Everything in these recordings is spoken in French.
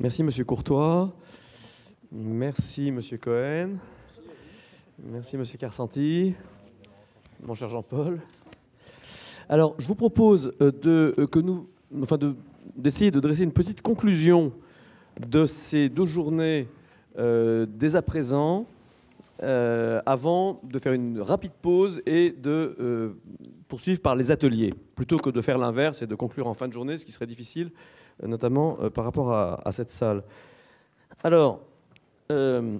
Merci, monsieur. Courtois. Merci, monsieur Cohen. Merci, monsieur Carsanti. Mon cher Jean-Paul. Alors, je vous propose euh, de, euh, que nous, enfin d'essayer de, dresser une petite conclusion de ces deux journées euh, dès à présent, avant de faire une rapide pause et de poursuivre par les ateliers, plutôt que de faire l'inverse et de conclure en fin de journée, ce qui serait difficile notamment euh, par rapport à, cette salle. Alors, euh,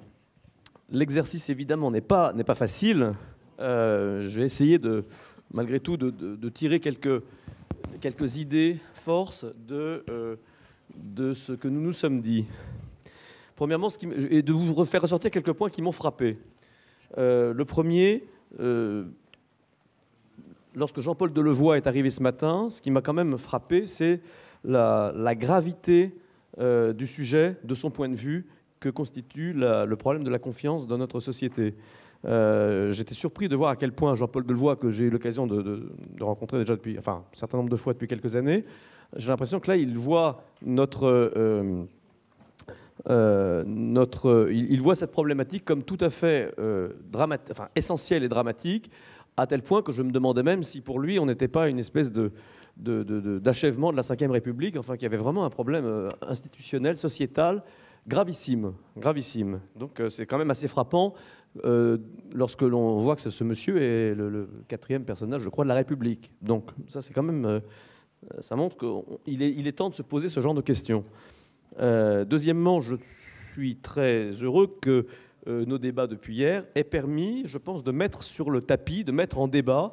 l'exercice évidemment n'est pas, pas facile. Euh, je vais essayer de, malgré tout de, tirer quelques, quelques idées, forces de, de ce que nous nous sommes dit. Premièrement, ce qui, et de vous faire ressortir quelques points qui m'ont frappé. le premier, lorsque Jean-Paul Delevoye est arrivé ce matin, ce qui m'a quand même frappé, c'est la, gravité euh, du sujet, de son point de vue, que constitue le problème de la confiance dans notre société. Euh, j'étais surpris de voir à quel point Jean-Paul Delevoye, que j'ai eu l'occasion de, rencontrer déjà depuis, enfin, un certain nombre de fois depuis quelques années, j'ai l'impression que là, il voit notre euh, notre, il, voit cette problématique comme tout à fait essentielle et dramatique, à tel point que je me demandais même si pour lui on n'était pas une espèce de, d'achèvement de, la Ve République, enfin, qu'il y avait vraiment un problème euh, institutionnel, sociétal, gravissime. gravissime. Donc euh, c'est quand même assez frappant euh, lorsque l'on voit que ce monsieur est le, quatrième personnage, je crois, de la République. Donc ça, c'est quand même... ça montre qu'il est, temps de se poser ce genre de questions. deuxièmement, je suis très heureux que nos débats depuis hier aient permis, je pense, de mettre sur le tapis, de mettre en débat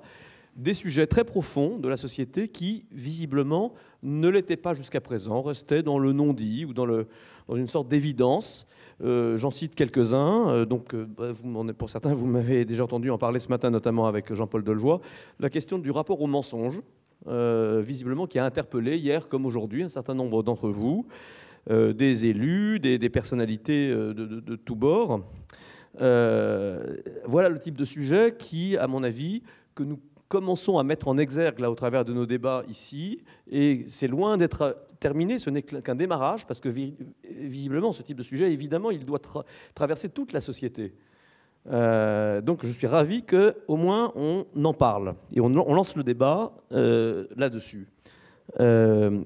des sujets très profonds de la société qui, visiblement, ne l'étaient pas jusqu'à présent, restaient dans le non-dit ou dans, le, dans une sorte d'évidence. Euh, j'en cite quelques-uns. Euh, donc, euh, bah, pour certains, vous m'avez déjà entendu en parler ce matin, notamment avec Jean-Paul Delevoye. La question du rapport au mensonge, visiblement, qui a interpellé hier comme aujourd'hui un certain nombre d'entre vous, des élus, des, personnalités de, de tous bords. voilà le type de sujet qui, à mon avis, que nous commençons à mettre en exergue, là, au travers de nos débats ici, et c'est loin d'être terminé, ce n'est qu'un démarrage, parce que visiblement, ce type de sujet, évidemment, il doit traverser toute la société. Euh, donc je suis ravi qu'au moins on en parle et on, lance le débat euh, là-dessus. Euh,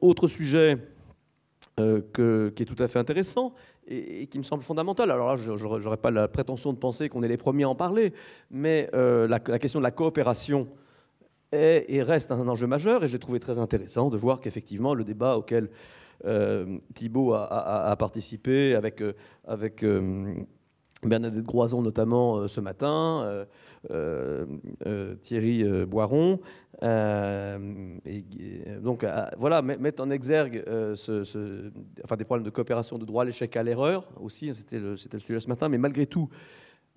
autre sujet qui est tout à fait intéressant et, qui me semble fondamental. Alors là, je n'aurais pas la prétention de penser qu'on est les premiers à en parler, mais euh, la, question de la coopération est et reste un enjeu majeur, et j'ai trouvé très intéressant de voir qu'effectivement, le débat auquel euh, Thibault a, a, participé avec... Euh, avec Bernadette Groison notamment euh, ce matin, euh, euh, Thierry Boiron. Et, donc voilà, mettre en exergue ce, des problèmes de coopération de droit à l'échec à l'erreur aussi, hein, c'était le, sujet ce matin, mais malgré tout,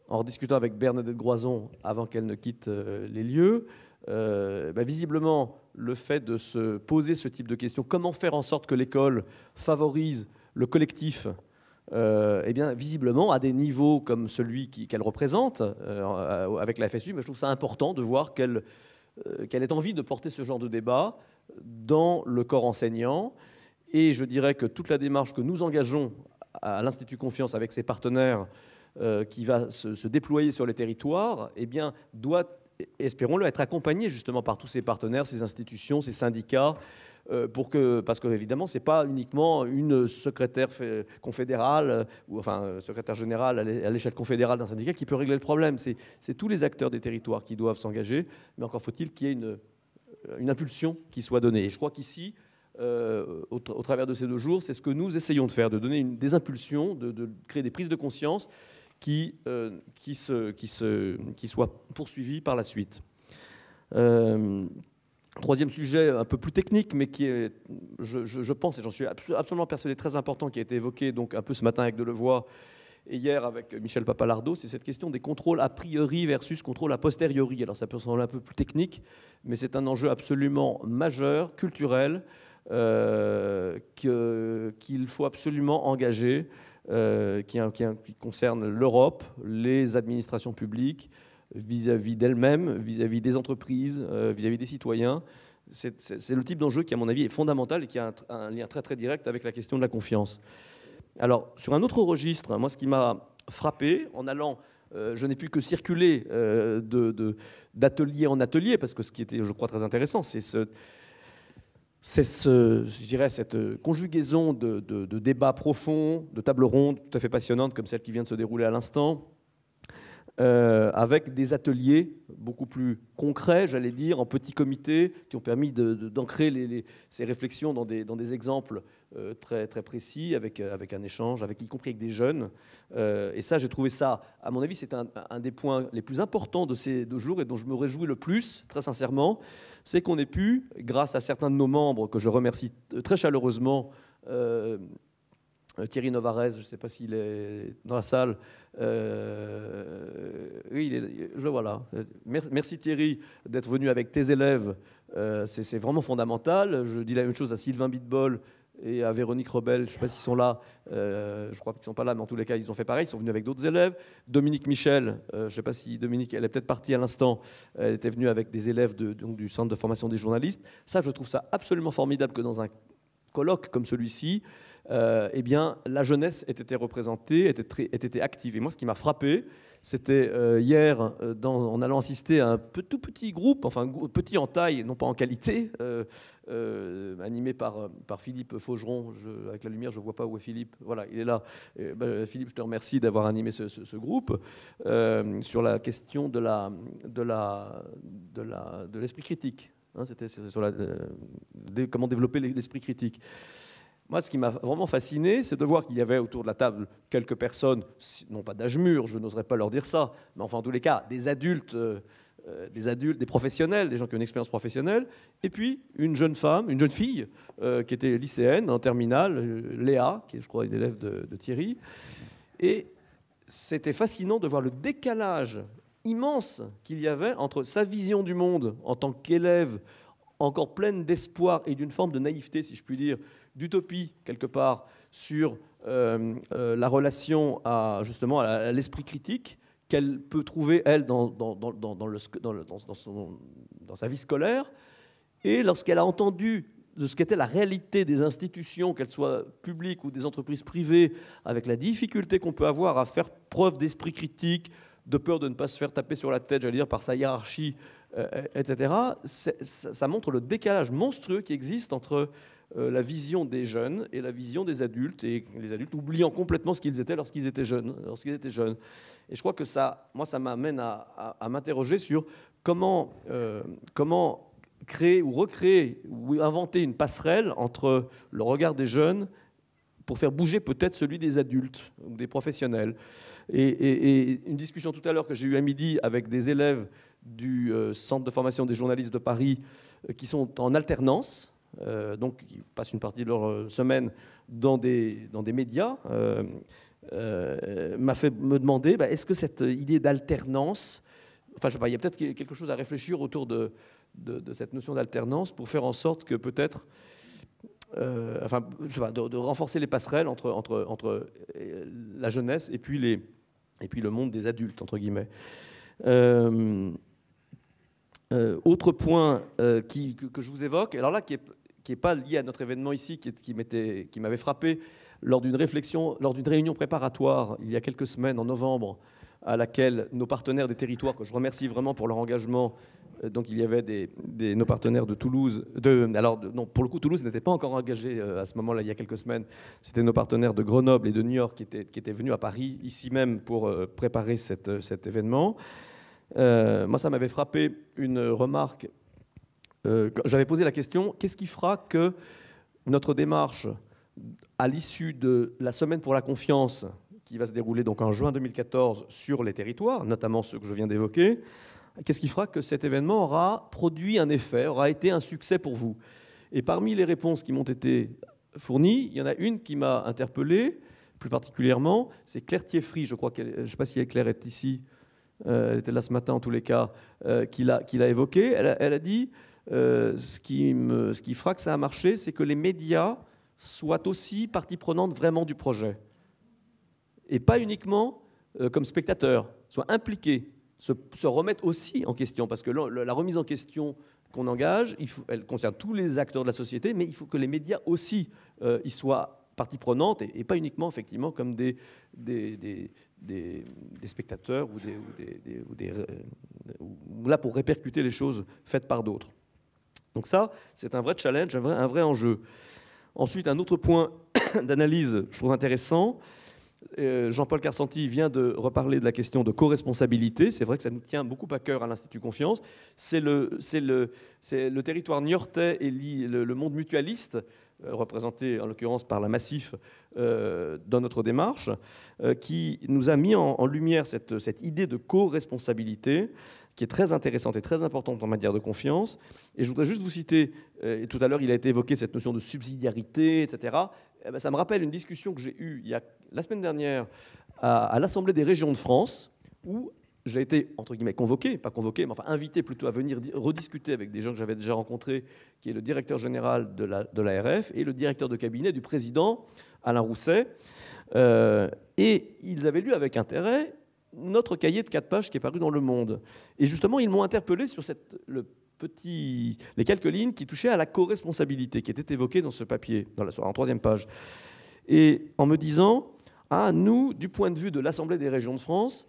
en discutant avec Bernadette Groison avant qu'elle ne quitte les lieux, bah, visiblement, le fait de se poser ce type de questions, comment faire en sorte que l'école favorise le collectif euh, eh bien, visiblement, à des niveaux comme celui qu'elle représente euh, avec la FSU, mais je trouve ça important de voir qu'elle euh, qu'elle ait envie de porter ce genre de débat dans le corps enseignant. Et je dirais que toute la démarche que nous engageons à l'Institut Confiance avec ses partenaires euh, qui va se, déployer sur les territoires, eh bien, doit, espérons-le, être accompagnée justement par tous ses partenaires, ces institutions, ces syndicats, euh, que, parce que évidemment, c'est pas uniquement une secrétaire confédérale euh, ou enfin secrétaire générale à l'échelle confédérale d'un syndicat qui peut régler le problème. C'est tous les acteurs des territoires qui doivent s'engager, mais encore faut-il qu'il y ait une, euh, une impulsion qui soit donnée. Et je crois qu'ici, au, travers de ces deux jours, c'est ce que nous essayons de faire, de donner une, des impulsions, de, créer des prises de conscience qui, qui, se, qui, qui soient poursuivies par la suite. Troisième sujet un peu plus technique, mais qui est, je, pense, et j'en suis absolument persuadé, très important, qui a été évoqué donc un peu ce matin avec Delevoye et hier avec Michel Papalardo, c'est cette question des contrôles a priori versus contrôles a posteriori. Alors ça peut sembler un peu plus technique, mais c'est un enjeu absolument majeur, culturel, euh, qu'il faut absolument engager, euh, qui, qui concerne l'Europe, les administrations publiques, vis-à-vis d'elle-même, vis-à-vis des entreprises, euh, vis-à-vis des citoyens. C'est le type d'enjeu qui, à mon avis, est fondamental et qui a un, lien très très direct avec la question de la confiance. Alors, sur un autre registre, moi, ce qui m'a frappé en allant euh, je n'ai pu que circuler euh, d'atelier de, en atelier, parce que ce qui était, je crois, très intéressant, c'est ce, ce, je dirais, cette conjugaison de, de, débats profonds, de tables rondes tout à fait passionnantes, comme celle qui vient de se dérouler à l'instant, euh, avec des ateliers beaucoup plus concrets, j'allais dire, en petits comités, qui ont permis d'ancrer les, ces réflexions dans des, dans des exemples euh, très, très précis, avec, euh, avec un échange, avec, y compris avec des jeunes. et ça, j'ai trouvé ça, à mon avis, c'est un, un, des points les plus importants de ces deux jours et dont je me réjouis le plus, très sincèrement, c'est qu'on ait pu, grâce à certains de nos membres, que je remercie très chaleureusement, euh, Thierry Novarez, je ne sais pas s'il est dans la salle. Euh, oui, il est, je voilà. Merci Thierry d'être venu avec tes élèves. Euh, c'est vraiment fondamental. Je dis la même chose à Sylvain Bitbol et à Véronique Rebel. Je ne sais pas s'ils sont là. je crois qu'ils ne sont pas là, mais en tous les cas, ils ont fait pareil. Ils sont venus avec d'autres élèves. Dominique Michel, je ne sais pas si Dominique, elle est peut-être partie à l'instant. Elle était venue avec des élèves du Centre de formation des journalistes. Ça, je trouve ça absolument formidable que dans un colloque comme celui-ci, et euh, eh bien, la jeunesse était représentée, était, était active. Et moi, ce qui m'a frappé, c'était euh, hier, euh, dans, en allant assister à un tout petit groupe, enfin petit en taille, non pas en qualité, animé par, par Philippe Faugeron. avec la lumière, je ne vois pas où est Philippe. Voilà, il est là. Ben, Philippe, je te remercie d'avoir animé ce, groupe sur la question de l'esprit la, de la, de la, critique. Hein, c'était sur la, comment développer l'esprit critique. Moi, ce qui m'a vraiment fasciné, c'est de voir qu'il y avait autour de la table quelques personnes, non pas d'âge mûr, je n'oserais pas leur dire ça, mais enfin, en tous les cas, des adultes, euh, euh, des adultes, des professionnels, des gens qui ont une expérience professionnelle, et puis une jeune femme, une jeune fille, euh, qui était lycéenne, en terminale, Léa, qui est, je crois, une élève de Thierry. Et c'était fascinant de voir le décalage immense qu'il y avait entre sa vision du monde en tant qu'élève encore pleine d'espoir et d'une forme de naïveté, si je puis dire, d'utopie, quelque part, sur euh, euh, la relation à, justement à l'esprit critique qu'elle peut trouver, elle, dans, dans, dans, dans le, son, sa vie scolaire. Et lorsqu'elle a entendu de ce qu'était la réalité des institutions, qu'elles soient publiques ou des entreprises privées, avec la difficulté qu'on peut avoir à faire preuve d'esprit critique, de peur de ne pas se faire taper sur la tête, j'allais dire, par sa hiérarchie euh, etc., ça montre le décalage monstrueux qui existe entre euh, la vision des jeunes et la vision des adultes, et les adultes oubliant complètement ce qu'ils étaient lorsqu'ils étaient jeunes. Et je crois que ça, moi, ça m'amène à, m'interroger sur comment, euh, comment créer ou recréer ou inventer une passerelle entre le regard des jeunes pour faire bouger peut-être celui des adultes ou des professionnels. Et, et une discussion tout à l'heure que j'ai eue à midi avec des élèves du euh, Centre de formation des journalistes de Paris euh, qui sont en alternance. Euh, donc, qui passent une partie de leur semaine dans des, dans des médias. m'a fait me demander bah, est-ce que cette idée d'alternance, enfin, je sais pas, il y a peut-être quelque chose à réfléchir autour de, de, cette notion d'alternance pour faire en sorte que peut-être. enfin, je sais pas, de, renforcer les passerelles entre, entre, entre la jeunesse et puis, les, et puis le monde des adultes, entre guillemets. Euh, autre point euh, que, je vous évoque, alors là, qui n'est qui est pas lié à notre événement ici, qui, qui m'avait frappé lors d'une réflexion, lors d'une réunion préparatoire il y a quelques semaines, en novembre, à laquelle nos partenaires des territoires, que je remercie vraiment pour leur engagement, euh, donc il y avait des, nos partenaires de Toulouse, de, alors non, pour le coup, Toulouse n'était pas encore engagée à ce moment-là, il y a quelques semaines, c'était nos partenaires de Grenoble et de New York qui étaient, qui venus à Paris, ici même, pour préparer cet événement. Euh, moi, ça m'avait frappé une remarque. Euh, j'avais posé la question qu'est-ce qui fera que notre démarche, à l'issue de la semaine pour la confiance, qui va se dérouler donc en juin 2014 sur les territoires, notamment ceux que je viens d'évoquer, qu'est-ce qui fera que cet événement aura produit un effet, aura été un succès pour vous Et parmi les réponses qui m'ont été fournies, il y en a une qui m'a interpellé plus particulièrement, c'est Claire Thieffry, je crois, je ne sais pas si Claire est ici, euh, elle était là ce matin en tous les cas, euh, qui l'a évoqué. Elle a, elle a dit euh, ce, qui me, ce qui fera que ça a marché, c'est que les médias soient aussi partie prenante vraiment du projet. Et pas uniquement comme spectateurs, soient impliqués, se, remettent aussi en question, parce que la, remise en question qu'on engage, elle concerne tous les acteurs de la société, mais il faut que les médias aussi y soient partie prenante et, pas uniquement effectivement comme des, des, spectateurs euh, ou, là pour répercuter les choses faites par d'autres. Donc ça, c'est un vrai challenge, un vrai, enjeu. Ensuite, un autre point d'analyse, je trouve intéressant. Euh, Jean-Paul Carsanti vient de reparler de la question de co-responsabilité. C'est vrai que ça nous tient beaucoup à cœur à l'Institut Confiance. C'est le, le, le territoire niortais et le, le monde mutualiste euh, représenté en l'occurrence par la Massif euh, dans notre démarche, euh, qui nous a mis en, lumière cette, idée de co-responsabilité qui est très intéressante et très importante en matière de confiance. Et je voudrais juste vous citer, et tout à l'heure il a été évoqué cette notion de subsidiarité, etc. Eh ben, ça me rappelle une discussion que j'ai eue il y a, la semaine dernière à, à l'Assemblée des régions de France, où j'ai été, entre guillemets, convoqué, pas convoqué, mais enfin invité plutôt à venir rediscuter avec des gens que j'avais déjà rencontrés, qui est le directeur général de l'ARF la, RF et le directeur de cabinet du président, Alain Rousset. Euh, et ils avaient lu avec intérêt notre cahier de quatre pages qui est paru dans Le Monde. Et justement, ils m'ont interpellé sur cette, le petit, les quelques lignes qui touchaient à la co-responsabilité qui était évoquée dans ce papier, dans la, en troisième page. Et en me disant, ah, nous, du point de vue de l'Assemblée des régions de France,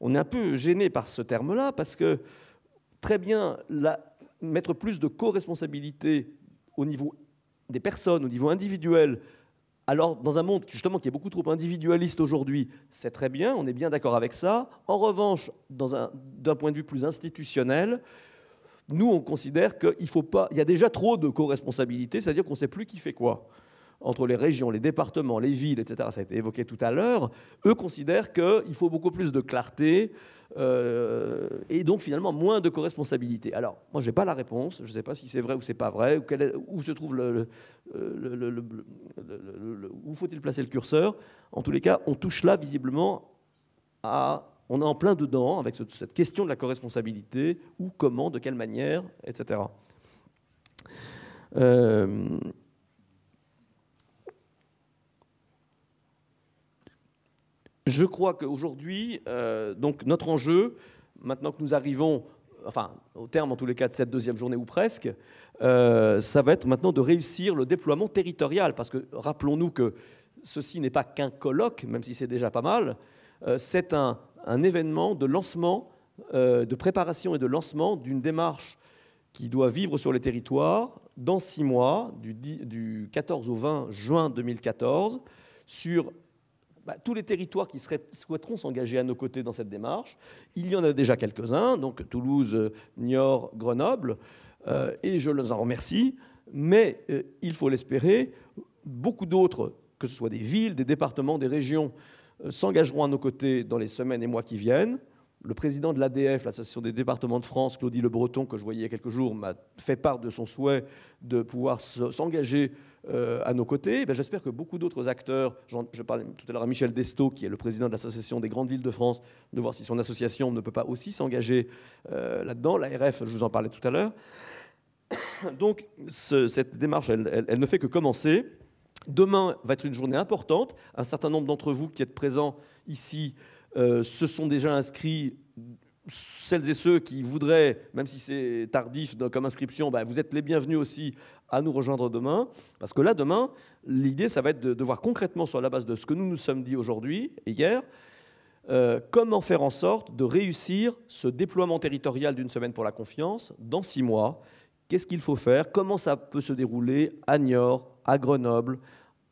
on est un peu gêné par ce terme-là, parce que très bien, mettre plus de co-responsabilité au niveau des personnes, au niveau individuel, alors, dans un monde justement qui est beaucoup trop individualiste aujourd'hui, c'est très bien, on est bien d'accord avec ça. En revanche, d'un point de vue plus institutionnel, nous, on considère qu'il faut pas, il y a déjà trop de co-responsabilité, c'est-à-dire qu'on ne sait plus qui fait quoi entre les régions, les départements, les villes, etc., ça a été évoqué tout à l'heure, eux considèrent qu'il faut beaucoup plus de clarté euh, et donc finalement moins de co-responsabilité. Alors, moi, je n'ai pas la réponse, je ne sais pas si c'est vrai ou c'est pas vrai, ou où se trouve le... le, où faut-il placer le curseur En tous les cas, on touche là visiblement à... On est en plein dedans avec cette question de la co-responsabilité, où, comment, de quelle manière, etc. Euh, Je crois qu'aujourd'hui, euh, donc notre enjeu, maintenant que nous arrivons, enfin au terme en tous les cas de cette deuxième journée ou presque, euh, ça va être maintenant de réussir le déploiement territorial, parce que rappelons-nous que ceci n'est pas qu'un colloque, même si c'est déjà pas mal, euh, c'est un, événement de lancement, de préparation et de lancement d'une démarche qui doit vivre sur les territoires dans six mois, du, du 14 au 20 juin 2014, sur bah, tous les territoires qui souhaiteront s'engager à nos côtés dans cette démarche. Il y en a déjà quelques-uns, donc Toulouse, Niort, Grenoble, euh, et je les en remercie. Mais euh, il faut l'espérer, beaucoup d'autres, que ce soit des villes, des départements, des régions, euh, s'engageront à nos côtés dans les semaines et mois qui viennent. Le président de l'ADF, l'Association des départements de France, Claudie Le Breton, que je voyais il y a quelques jours, m'a fait part de son souhait de pouvoir s'engager euh, à nos côtés, eh j'espère que beaucoup d'autres acteurs, je parlais tout à l'heure à Michel Destot, qui est le président de l'Association des grandes villes de France, de voir si son association ne peut pas aussi s'engager euh, là-dedans. L'ARF, je vous en parlais tout à l'heure. Donc cette démarche, elle, ne fait que commencer. Demain va être une journée importante. Un certain nombre d'entre vous qui êtes présents ici euh, se sont déjà inscrits celles et ceux qui voudraient, même si c'est tardif comme inscription, ben, vous êtes les bienvenus aussi à nous rejoindre demain. Parce que là, demain, l'idée, ça va être de, voir concrètement, sur la base de ce que nous nous sommes dit aujourd'hui et hier, euh, comment faire en sorte de réussir ce déploiement territorial d'une semaine pour la confiance dans six mois. Qu'est-ce qu'il faut faire Comment ça peut se dérouler à Niort, à Grenoble,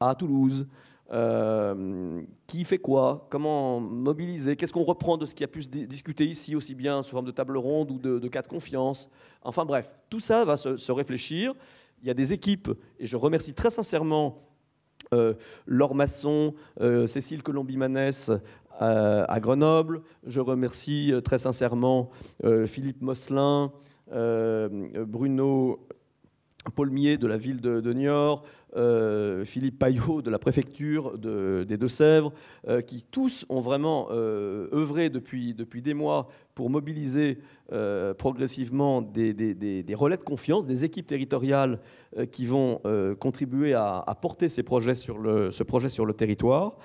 à Toulouse euh, qui fait quoi Comment mobiliser Qu'est-ce qu'on reprend de ce qui a pu se discuter ici, aussi bien sous forme de table ronde ou de, cas de confiance Enfin bref, tout ça va se, réfléchir. Il y a des équipes, et je remercie très sincèrement euh, Laure Masson, euh, Cécile Colombi-Manès à Grenoble. Je remercie très sincèrement Philippe Mosselin, Bruno Paulmier de la ville de, de Niort, euh, Philippe Payot de la préfecture des Deux-Sèvres, euh, qui tous ont vraiment euh, œuvré depuis, depuis des mois pour mobiliser progressivement des, relais de confiance, des équipes territoriales qui vont contribuer à, porter ces projets sur ce projet sur le territoire.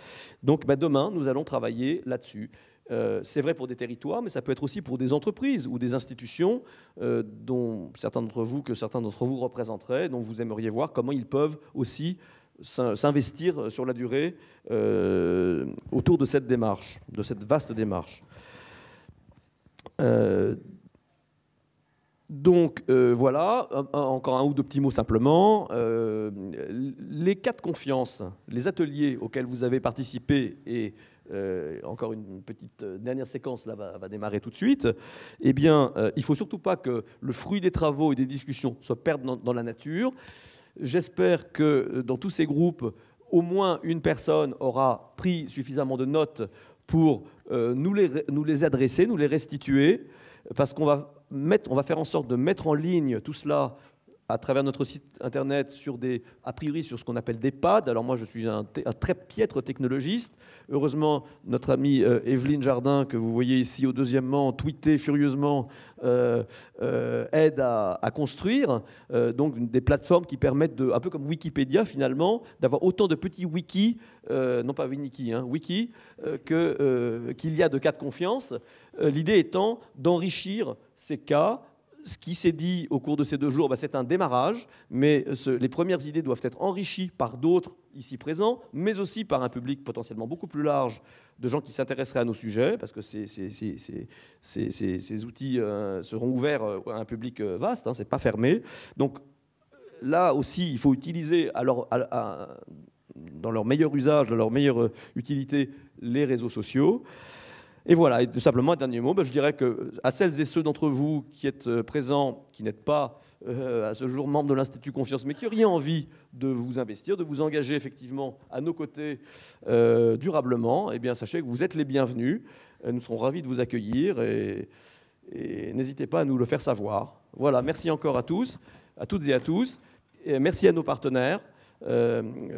Donc bah, demain, nous allons travailler là-dessus. Euh, c'est vrai pour des territoires, mais ça peut être aussi pour des entreprises ou des institutions euh, dont certains d'entre vous, que certains d'entre vous représenteraient, dont vous aimeriez voir comment ils peuvent aussi s'investir sur la durée euh, autour de cette démarche, de cette vaste démarche. Donc euh, voilà, encore un ou deux petits mots simplement. Euh, les cas de confiance, les ateliers auxquels vous avez participé et euh, encore une petite dernière séquence là va, démarrer tout de suite. Eh bien, il faut surtout pas que le fruit des travaux et des discussions soit perdu dans, la nature. J'espère que dans tous ces groupes, au moins une personne aura pris suffisamment de notes pour nous nous, les, adresser, nous les restituer parce qu'on va, mettre, on va faire en sorte de mettre en ligne tout cela à travers notre site internet sur des, a priori sur ce qu'on appelle des pads. Alors moi je suis un, très piètre technologiste. Heureusement notre amie euh, Evelyne Jardin que vous voyez ici au deuxièmement tweeter furieusement euh, euh, aide à, construire donc des plateformes qui permettent de, un peu comme Wikipédia finalement, d'avoir autant de petits wikis, non pas Winiki, hein, wiki, que qu'il y a de cas de confiance. L'idée étant d'enrichir ces cas ce qui s'est dit au cours de ces deux jours, bah, c'est un démarrage, mais euh, les premières idées doivent être enrichies par d'autres ici présents, mais aussi par un public potentiellement beaucoup plus large de gens qui s'intéresseraient à nos sujets, parce que ces, outils euh, seront ouverts euh, à un public vaste, hein, c'est pas fermé. Donc là aussi, il faut utiliser dans leur meilleur usage, dans leur meilleure utilité, les réseaux sociaux. Et voilà, et tout simplement, un dernier mot, ben, je dirais que à celles et ceux d'entre vous qui êtes euh, présents, qui n'êtes pas euh, à ce jour membres de l'Institut Confiance, mais qui auriez envie de vous investir, de vous engager effectivement à nos côtés euh, durablement, eh bien, sachez que vous êtes les bienvenus. Nous serons ravis de vous accueillir et, n'hésitez pas à nous le faire savoir. Voilà, merci encore à tous, à toutes et à tous. Et merci à nos partenaires.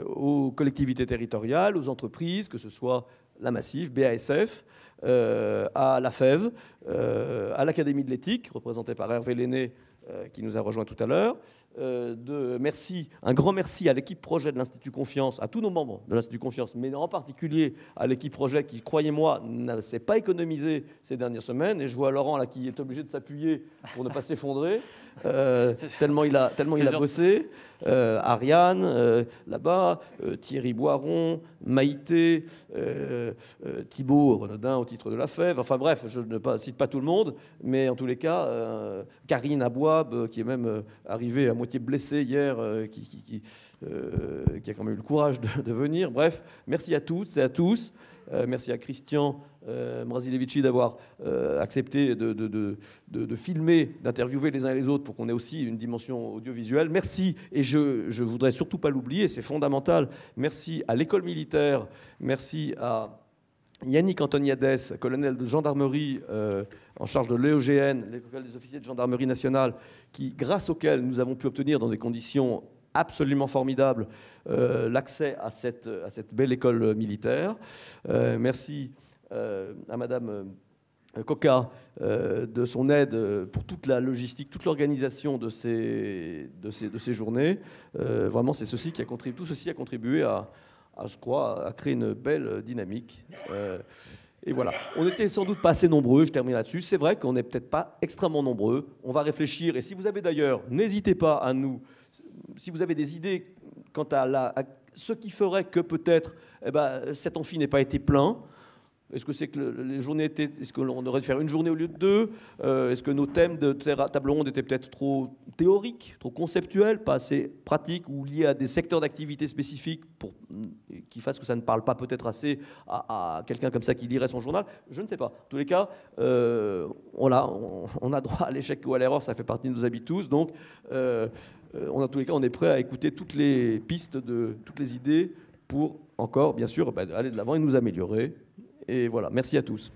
aux collectivités territoriales, aux entreprises, que ce soit la massive BASF, euh, à la FEV, euh, à l'Académie de l'éthique, représentée par Hervé Lenné, euh, qui nous a rejoint tout à l'heure, euh, de merci, un grand merci à l'équipe projet de l'Institut Confiance, à tous nos membres de l'Institut Confiance, mais en particulier à l'équipe projet qui, croyez-moi, ne s'est pas économisée ces dernières semaines. Et je vois Laurent là qui est obligé de s'appuyer pour ne pas s'effondrer, euh, tellement il a, tellement il a bossé. Euh, Ariane, là-bas, Thierry Boiron, Maïté, Thibault Renaudin au titre de la fève. Enfin bref, je ne cite pas tout le monde, mais en tous les cas, Karine Aboab, qui est même arrivée à moitié blessé hier, euh, qui, euh, qui, a quand même eu le courage de, venir. Bref, merci à toutes et à tous. Euh, merci à Christian euh, d'avoir accepté de, de, de filmer, d'interviewer les uns et les autres pour qu'on ait aussi une dimension audiovisuelle. Merci, et je ne voudrais surtout pas l'oublier, c'est fondamental. Merci à l'école militaire, merci à Yannick Antoniades, colonel de gendarmerie euh, en charge de l'EOGN, l'école des officiers de gendarmerie nationale, qui, grâce auquel nous avons pu obtenir dans des conditions absolument formidables euh, l'accès à cette, belle école militaire. Euh, merci à Madame. Coca de son aide pour toute la logistique, toute l'organisation de ces, de, ces, journées. vraiment, c'est ceci qui a contribué, tout ceci a contribué à, ah, je crois, a créé une belle dynamique. Euh, et voilà. On était sans doute pas assez nombreux, je termine là-dessus. C'est vrai qu'on n'est peut-être pas extrêmement nombreux. On va réfléchir. Et si vous avez d'ailleurs, n'hésitez pas à nous, si vous avez des idées quant à, ce qui ferait que peut-être eh ben, cet amphi n'ait pas été plein, est-ce que c'est que les journées étaient, est-ce qu'on aurait dû faire une journée au lieu de deux euh, Est-ce que nos thèmes de table ronde étaient peut-être trop théoriques, trop conceptuels, pas assez pratiques ou liés à des secteurs d'activité spécifiques pour mm, qui fassent que ça ne parle pas peut-être assez à, quelqu'un comme ça qui lirait son journal Je ne sais pas. En tous les cas, euh, on, a, on, a droit à l'échec ou à l'erreur, ça fait partie de nos habits tous. Donc, on euh, en tous les cas, on est prêt à écouter toutes les pistes de toutes les idées pour encore, bien sûr, bah, aller de l'avant et nous améliorer et voilà, merci à tous.